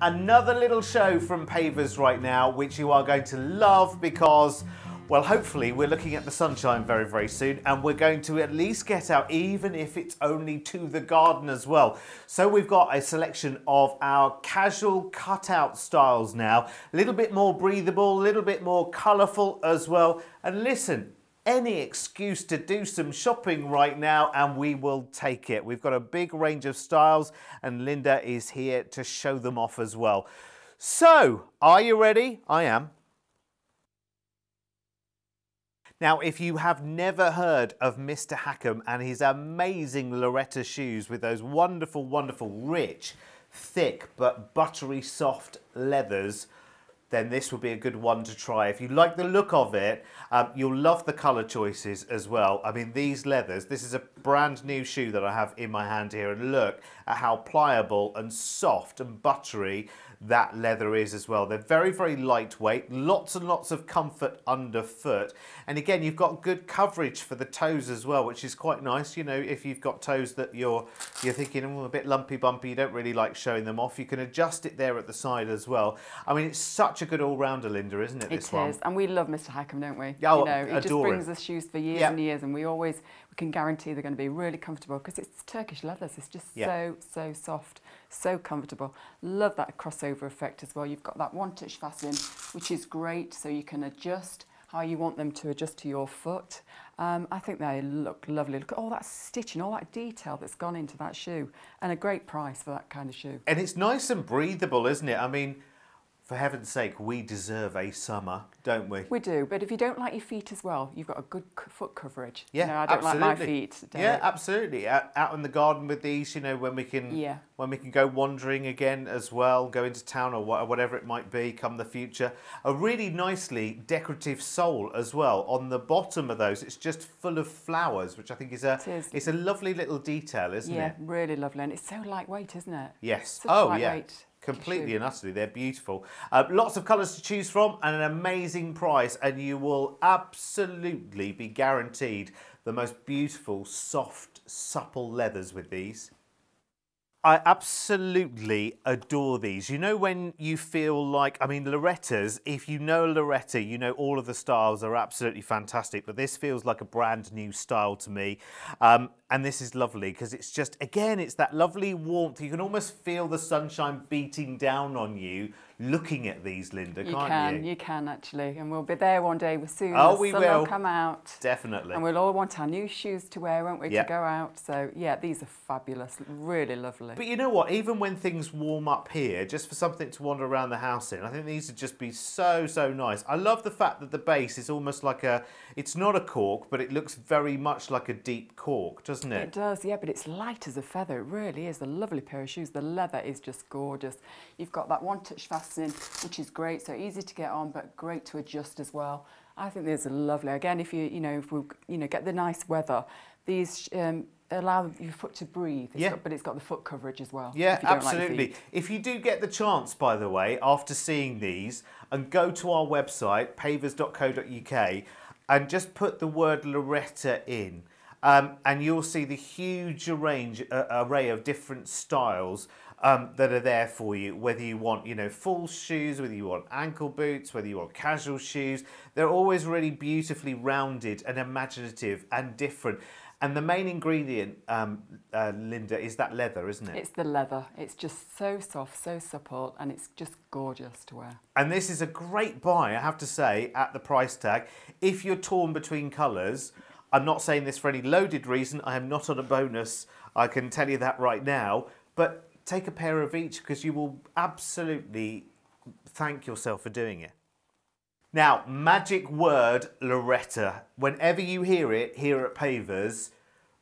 another little show from Pavers right now, which you are going to love because, well, hopefully we're looking at the sunshine very, very soon and we're going to at least get out, even if it's only to the garden as well. So we've got a selection of our casual cutout styles now, a little bit more breathable, a little bit more colourful as well. And listen, any excuse to do some shopping right now and we will take it. We've got a big range of styles and Linda is here to show them off as well. So, are you ready? I am. Now, if you have never heard of Mr. Hackham and his amazing Loretta shoes with those wonderful, wonderful, rich, thick, but buttery soft leathers, then this would be a good one to try. If you like the look of it, um, you'll love the color choices as well. I mean, these leathers, this is a brand new shoe that I have in my hand here and look at how pliable and soft and buttery that leather is as well. They're very, very lightweight, lots and lots of comfort underfoot. And again, you've got good coverage for the toes as well, which is quite nice. You know, if you've got toes that you're, you're thinking, oh, a bit lumpy bumpy, you don't really like showing them off, you can adjust it there at the side as well. I mean, it's such a good all-rounder, Linda, isn't it, It is. One? And we love Mr. Hackham, don't we? Oh, you know, he just brings us shoes for years yep. and years, and we always, can guarantee they're going to be really comfortable because it's Turkish leathers. It's just yeah. so, so soft, so comfortable. Love that crossover effect as well. You've got that one touch fasten, which is great. So you can adjust how you want them to adjust to your foot. Um, I think they look lovely. Look at all that stitching, all that detail that's gone into that shoe and a great price for that kind of shoe. And it's nice and breathable, isn't it? I mean, for heaven's sake, we deserve a summer, don't we? We do, but if you don't like your feet as well, you've got a good foot coverage. Yeah, you know, I don't absolutely. like my feet. Yeah, it? absolutely. Out, out, in the garden with these, you know, when we can, yeah. when we can go wandering again as well, go into town or whatever it might be, come the future. A really nicely decorative sole as well on the bottom of those. It's just full of flowers, which I think is a it is. it's a lovely little detail, isn't yeah, it? Yeah, really lovely, and it's so lightweight, isn't it? Yes. Such oh yeah completely and utterly. They're beautiful. Uh, lots of colours to choose from and an amazing price, and you will absolutely be guaranteed the most beautiful, soft, supple leathers with these. I absolutely adore these. You know when you feel like, I mean, Loretta's, if you know Loretta, you know all of the styles are absolutely fantastic, but this feels like a brand new style to me. Um, and this is lovely because it's just, again, it's that lovely warmth. You can almost feel the sunshine beating down on you looking at these, Linda, you can't can, you? You can, actually. And we'll be there one day soon. Oh, we will. will come out. Definitely. And we'll all want our new shoes to wear, won't we, yep. to go out. So, yeah, these are fabulous. Really lovely. But you know what? Even when things warm up here, just for something to wander around the house in, I think these would just be so, so nice. I love the fact that the base is almost like a, it's not a cork, but it looks very much like a deep cork, doesn't doesn't it? It does, yeah, but it's light as a feather. It really is. A lovely pair of shoes. The leather is just gorgeous. You've got that one-touch fastening, which is great, so easy to get on, but great to adjust as well. I think these are lovely. Again, if you, you know, if we, you know, get the nice weather, these um, allow your foot to breathe, it's yeah. Got, but it's got the foot coverage as well. Yeah, if absolutely. Like if you do get the chance, by the way, after seeing these, and go to our website, pavers.co.uk, and just put the word Loretta in. Um, and you'll see the huge range, uh, array of different styles um, that are there for you. Whether you want, you know, full shoes, whether you want ankle boots, whether you want casual shoes, they're always really beautifully rounded and imaginative and different. And the main ingredient, um, uh, Linda, is that leather, isn't it? It's the leather. It's just so soft, so supple, and it's just gorgeous to wear. And this is a great buy, I have to say, at the price tag. If you're torn between colours, I'm not saying this for any loaded reason. I am not on a bonus. I can tell you that right now. But take a pair of each because you will absolutely thank yourself for doing it. Now, magic word Loretta. Whenever you hear it here at Pavers,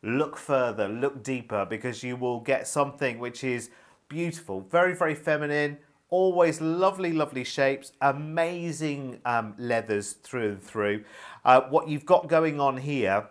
look further, look deeper because you will get something which is beautiful, very, very feminine, Always lovely, lovely shapes, amazing um, leathers through and through. Uh, what you've got going on here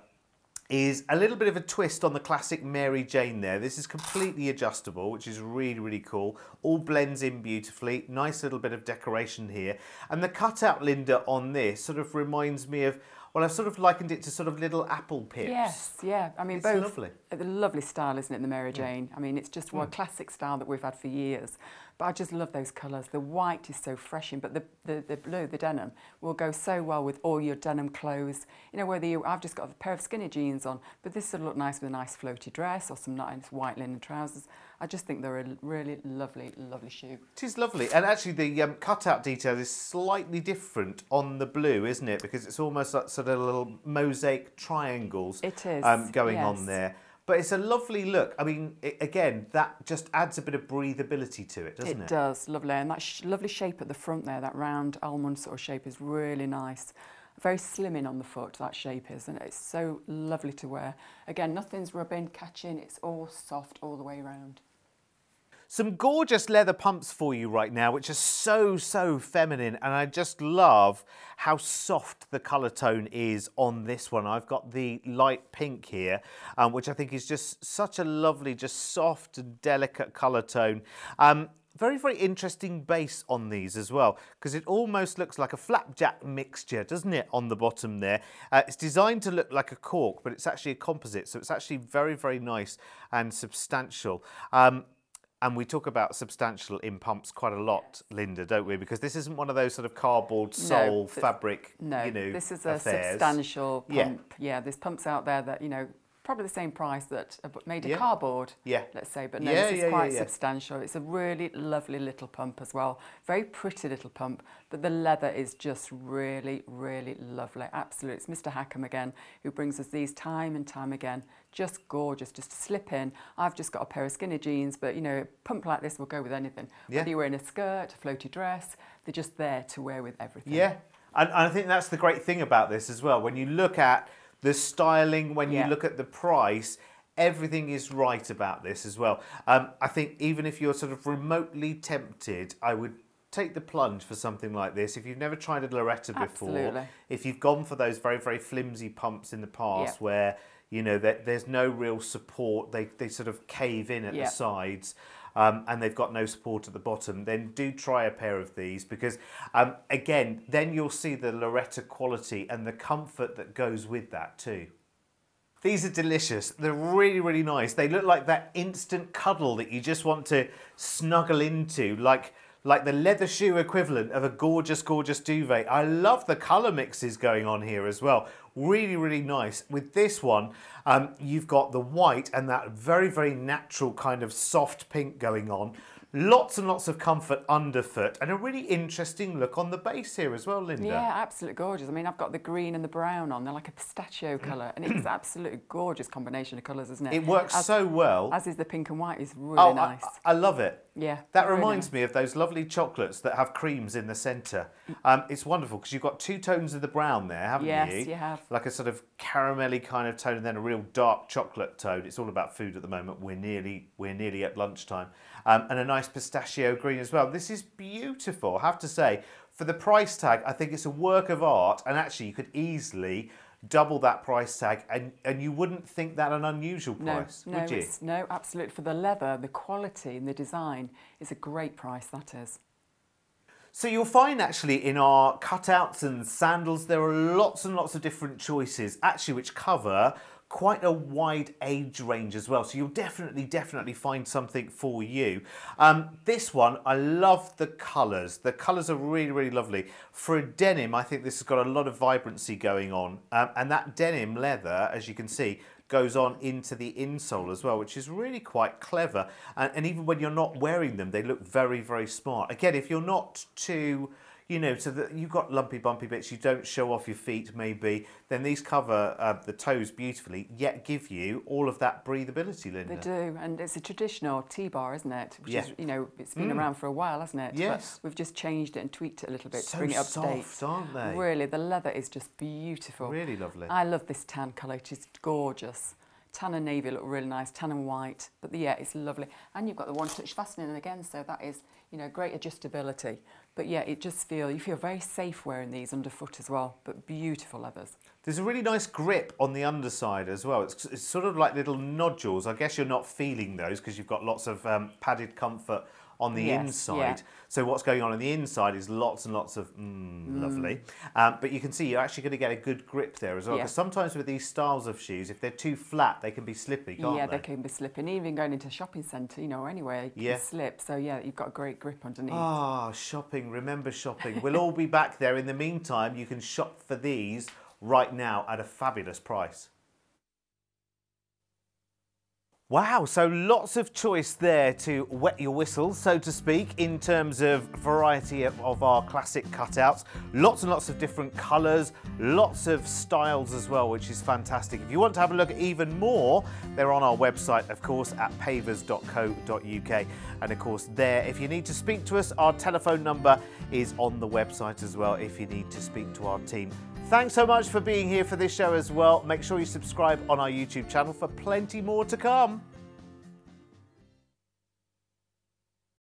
is a little bit of a twist on the classic Mary Jane there. This is completely adjustable, which is really, really cool. All blends in beautifully. Nice little bit of decoration here. And the cutout, Linda, on this sort of reminds me of, well, I've sort of likened it to sort of little apple pips. Yes, yeah. I mean, it's both. lovely. A lovely style, isn't it, the Mary Jane? Yeah. I mean, it's just one mm. classic style that we've had for years. But I just love those colours. The white is so freshing, but the, the, the blue, the denim, will go so well with all your denim clothes. You know, whether you, I've just got a pair of skinny jeans on, but this would look nice with a nice floaty dress or some nice white linen trousers. I just think they're a really lovely, lovely shoe. It is lovely. And actually the um, cutout detail is slightly different on the blue, isn't it? Because it's almost like sort of little mosaic triangles it is, um, going yes. on there. But it's a lovely look. I mean, it, again, that just adds a bit of breathability to it, doesn't it? It does, lovely. And that sh lovely shape at the front there, that round almond sort of shape is really nice. Very slimming on the foot, that shape is, and it's so lovely to wear. Again, nothing's rubbing, catching, it's all soft all the way around. Some gorgeous leather pumps for you right now, which are so, so feminine. And I just love how soft the color tone is on this one. I've got the light pink here, um, which I think is just such a lovely, just soft and delicate color tone. Um, very, very interesting base on these as well, because it almost looks like a flapjack mixture, doesn't it, on the bottom there. Uh, it's designed to look like a cork, but it's actually a composite, so it's actually very, very nice and substantial. Um, and we talk about substantial in pumps quite a lot, Linda, don't we? Because this isn't one of those sort of cardboard sole no, fabric. No, you know, this is a affairs. substantial pump. Yeah. yeah, there's pumps out there that you know probably the same price that made a yeah. cardboard, yeah. let's say, but no, yeah, this is quite substantial. It's a really lovely little pump as well. Very pretty little pump, but the leather is just really, really lovely. Absolutely. It's Mr. Hackham again who brings us these time and time again. Just gorgeous, just to slip in. I've just got a pair of skinny jeans, but you know, a pump like this will go with anything. Whether you're wearing a skirt, a floaty dress, they're just there to wear with everything. Yeah. And, and I think that's the great thing about this as well. When you look at the styling, when yeah. you look at the price, everything is right about this as well. Um, I think even if you're sort of remotely tempted, I would take the plunge for something like this. If you've never tried a Loretta before, Absolutely. if you've gone for those very, very flimsy pumps in the past yeah. where, you know, that there's no real support, they, they sort of cave in at yeah. the sides um, and they've got no support at the bottom, then do try a pair of these because, um, again, then you'll see the Loretta quality and the comfort that goes with that too. These are delicious. They're really, really nice. They look like that instant cuddle that you just want to snuggle into, like like the leather shoe equivalent of a gorgeous, gorgeous duvet. I love the colour mixes going on here as well really, really nice. With this one, um, you've got the white and that very, very natural kind of soft pink going on. Lots and lots of comfort underfoot and a really interesting look on the base here as well, Linda. Yeah, absolutely gorgeous. I mean, I've got the green and the brown on. They're like a pistachio mm. colour and it's absolutely gorgeous combination of colours, isn't it? It works as, so well. As is the pink and white. It's really oh, nice. I, I love it. Yeah. That reminds really. me of those lovely chocolates that have creams in the centre. Um, it's wonderful because you've got two tones of the brown there, haven't yes, you? Yes, you have. Like a sort of caramelly kind of tone and then a real dark chocolate tone. It's all about food at the moment. We're nearly we're nearly at lunchtime. Um, and a nice pistachio green as well. This is beautiful, I have to say. For the price tag, I think it's a work of art and actually you could easily double that price tag, and, and you wouldn't think that an unusual price, no, would no, you? No, absolutely. For the leather, the quality and the design is a great price, that is. So you'll find actually in our cutouts and sandals, there are lots and lots of different choices, actually, which cover quite a wide age range as well. So you'll definitely, definitely find something for you. Um, this one, I love the colours. The colours are really, really lovely. For a denim, I think this has got a lot of vibrancy going on. Um, and that denim leather, as you can see, goes on into the insole as well, which is really quite clever. And, and even when you're not wearing them, they look very, very smart. Again, if you're not too you know, so that you've got lumpy, bumpy bits, you don't show off your feet maybe, then these cover uh, the toes beautifully, yet give you all of that breathability, Linda. They do, and it's a traditional T-bar, isn't it? Which yeah. is, you know, it's been mm. around for a while, hasn't it? Yes. But we've just changed it and tweaked it a little bit so to bring it up soft, to date. aren't they? Really, the leather is just beautiful. Really lovely. I love this tan colour, which is gorgeous tan and navy look really nice, tan and white, but yeah, it's lovely. And you've got the one-touch fastening again, so that is, you know, great adjustability. But yeah, it just feels, you feel very safe wearing these underfoot as well, but beautiful leathers. There's a really nice grip on the underside as well. It's, it's sort of like little nodules. I guess you're not feeling those because you've got lots of um, padded comfort on the yes, inside. Yeah. So what's going on on the inside is lots and lots of mm, mm. lovely. Um, but you can see you're actually going to get a good grip there as well. Because yeah. sometimes with these styles of shoes, if they're too flat, they can be slippy, can't yeah, they? Yeah, they can be slipping. Even going into a shopping centre, you know, or anywhere, you yeah. slip. So yeah, you've got a great grip underneath. Ah, oh, shopping. Remember shopping. we'll all be back there. In the meantime, you can shop for these right now at a fabulous price. Wow, so lots of choice there to wet your whistle, so to speak, in terms of variety of, of our classic cutouts. Lots and lots of different colours, lots of styles as well, which is fantastic. If you want to have a look at even more, they're on our website, of course, at pavers.co.uk. And of course, there, if you need to speak to us, our telephone number is on the website as well if you need to speak to our team. Thanks so much for being here for this show as well. Make sure you subscribe on our YouTube channel for plenty more to come.